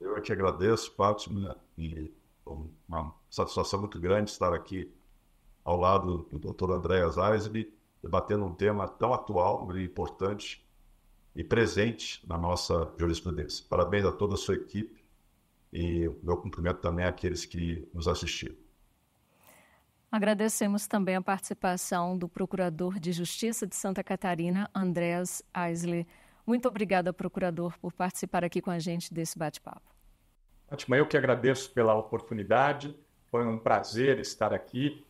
Eu te agradeço, Fátima, e uma satisfação muito grande estar aqui ao lado do doutor Andréas Eisele, debatendo um tema tão atual e importante e presente na nossa jurisprudência. Parabéns a toda a sua equipe e meu cumprimento também àqueles que nos assistiram. Agradecemos também a participação do Procurador de Justiça de Santa Catarina, Andrés Aisley. Muito obrigada, Procurador, por participar aqui com a gente desse bate-papo. Fátima, eu que agradeço pela oportunidade. Foi um prazer estar aqui.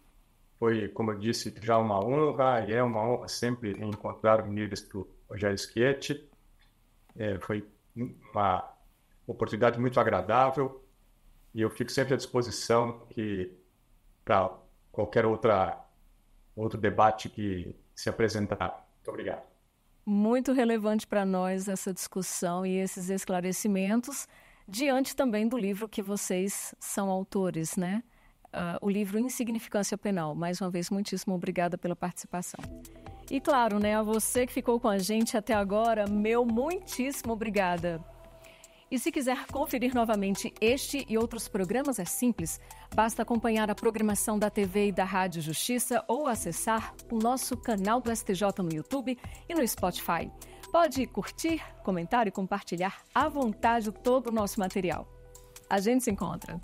Foi, como eu disse, já uma honra e é uma honra sempre encontrar o ministro Rogério Schietti. É, foi uma oportunidade muito agradável e eu fico sempre à disposição que para qualquer outra outro debate que se apresentar. Muito obrigado. Muito relevante para nós essa discussão e esses esclarecimentos diante também do livro que vocês são autores, né? Uh, o livro Insignificância Penal. Mais uma vez, muitíssimo obrigada pela participação. E claro, né, a você que ficou com a gente até agora, meu muitíssimo obrigada. E se quiser conferir novamente este e outros programas, é simples. Basta acompanhar a programação da TV e da Rádio Justiça ou acessar o nosso canal do STJ no YouTube e no Spotify. Pode curtir, comentar e compartilhar à vontade todo o nosso material. A gente se encontra.